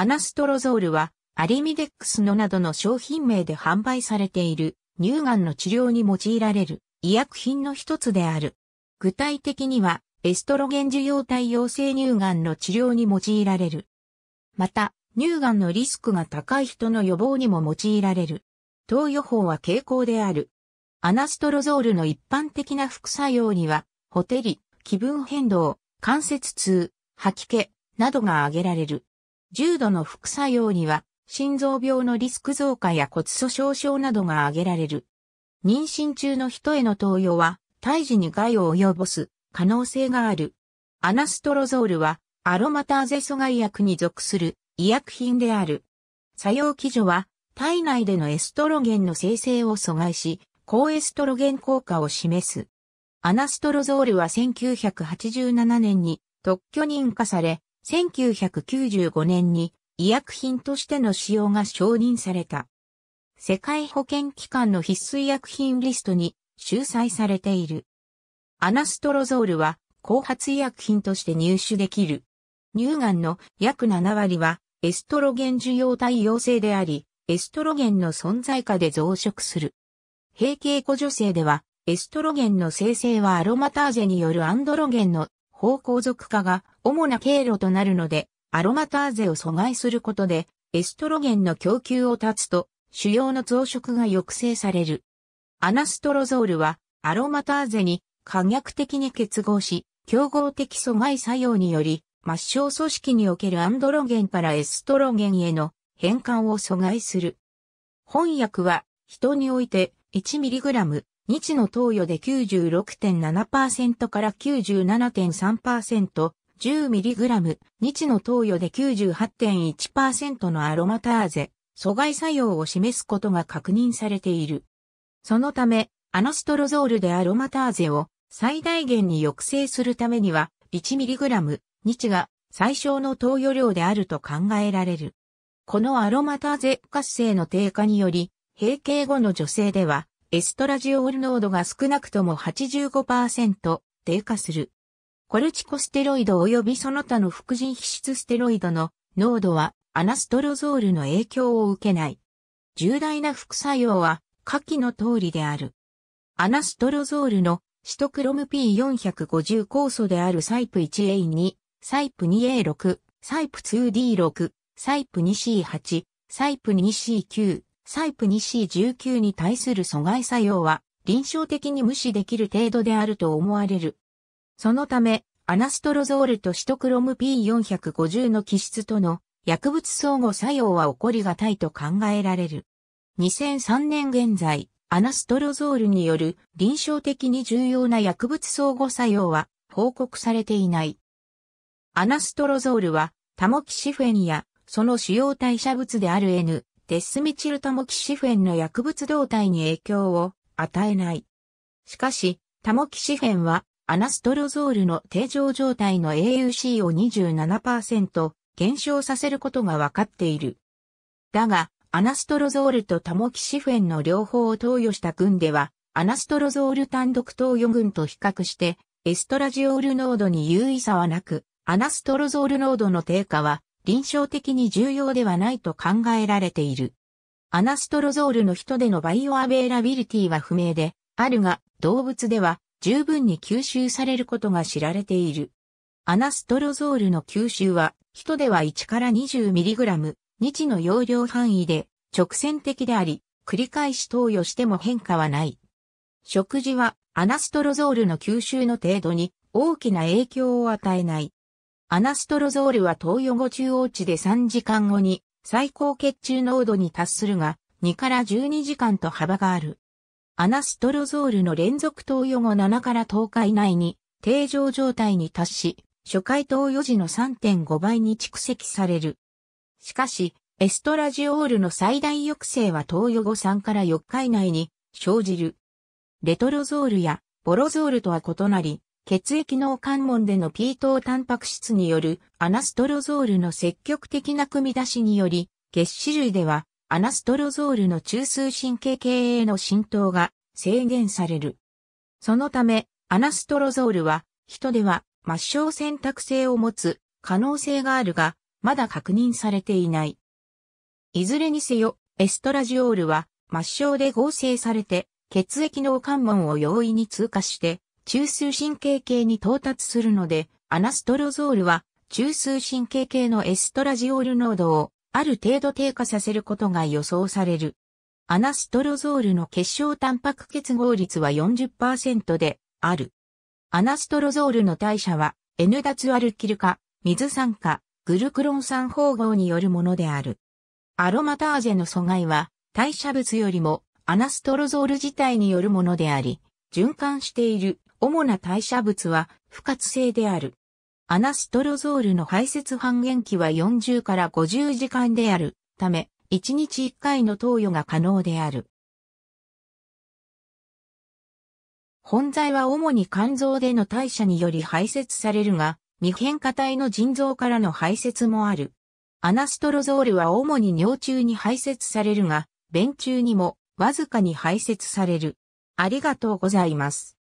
アナストロゾールは、アリミデックスのなどの商品名で販売されている、乳がんの治療に用いられる、医薬品の一つである。具体的には、エストロゲン受容体陽性乳がんの治療に用いられる。また、乳がんのリスクが高い人の予防にも用いられる。投与法は傾向である。アナストロゾールの一般的な副作用には、ホテリ、気分変動、関節痛、吐き気などが挙げられる。重度の副作用には、心臓病のリスク増加や骨粗鬆症などが挙げられる。妊娠中の人への投与は、胎児に害を及ぼす可能性がある。アナストロゾールは、アロマターゼ阻害薬に属する医薬品である。作用基準は、体内でのエストロゲンの生成を阻害し、高エストロゲン効果を示す。アナストロゾールは1987年に特許認可され、1995年に医薬品としての使用が承認された。世界保健機関の必須医薬品リストに収載されている。アナストロゾールは後発医薬品として入手できる。乳がんの約7割はエストロゲン受容体陽性であり、エストロゲンの存在下で増殖する。閉経後女性ではエストロゲンの生成はアロマターゼによるアンドロゲンの方向属化が主な経路となるので、アロマターゼを阻害することで、エストロゲンの供給を断つと、主要の増殖が抑制される。アナストロゾールは、アロマターゼに可逆的に結合し、競合的阻害作用により、末梢組織におけるアンドロゲンからエストロゲンへの変換を阻害する。本薬は、人において 1mg 日の投与で96.7%から97.3%、10mg、日の投与で98.1%のアロマターゼ、阻害作用を示すことが確認されている。そのため、アナストロゾールでアロマターゼを最大限に抑制するためには、1mg、日が最小の投与量であると考えられる。このアロマターゼ活性の低下により、閉経後の女性では、エストラジオール濃度が少なくとも85%低下する。コルチコステロイド及びその他の副腎皮質ステロイドの濃度はアナストロゾールの影響を受けない。重大な副作用は下記の通りである。アナストロゾールのシトクロム P450 酵素であるサイプ 1A2、サイプ 2A6、サイプ 2D6、サイプ 2C8、サイプ 2C9、サイプ 2C19 に対する阻害作用は臨床的に無視できる程度であると思われる。そのため、アナストロゾールとシトクロム P450 の基質との薬物相互作用は起こりがたいと考えられる。2003年現在、アナストロゾールによる臨床的に重要な薬物相互作用は報告されていない。アナストロゾールはタモキシフェンやその主要代謝物である N、デスミチルタモキシフェンの薬物動態に影響を与えない。しかし、タモキシフェンはアナストロゾールの定常状態の AUC を27%減少させることが分かっている。だが、アナストロゾールとタモキシフェンの両方を投与した群では、アナストロゾール単独投与群と比較して、エストラジオール濃度に優位さはなく、アナストロゾール濃度の低下は臨床的に重要ではないと考えられている。アナストロゾールの人でのバイオアベイラビリティは不明で、あるが動物では十分に吸収されることが知られている。アナストロゾールの吸収は、人では1から 20mg、日の容量範囲で直線的であり、繰り返し投与しても変化はない。食事はアナストロゾールの吸収の程度に大きな影響を与えない。アナストロゾールは投与後中央値で3時間後に最高血中濃度に達するが、2から12時間と幅がある。アナストロゾールの連続投与後7から10日以内に定常状態に達し、初回投与時の3.5倍に蓄積される。しかし、エストラジオールの最大抑制は投与後3から4日以内に生じる。レトロゾールやボロゾールとは異なり、血液脳関門での P 糖タンパク質によるアナストロゾールの積極的な組み出しにより、血脂類ではアナストロゾールの中枢神経系への浸透が制限される。そのため、アナストロゾールは、人では末梢選択性を持つ可能性があるが、まだ確認されていない。いずれにせよ、エストラジオールは末梢で合成されて、血液脳関門を容易に通過して、中枢神経系に到達するので、アナストロゾールは中枢神経系のエストラジオール濃度をある程度低下させることが予想される。アナストロゾールの結晶タンパク結合率は40%である。アナストロゾールの代謝は N 脱アルキル化、水酸化、グルクロン酸包合によるものである。アロマターゼの阻害は代謝物よりもアナストロゾール自体によるものであり、循環している主な代謝物は不活性である。アナストロゾールの排泄半減期は40から50時間であるため、1日1回の投与が可能である。本剤は主に肝臓での代謝により排泄されるが、未変化体の腎臓からの排泄もある。アナストロゾールは主に尿中に排泄されるが、便中にもわずかに排泄される。ありがとうございます。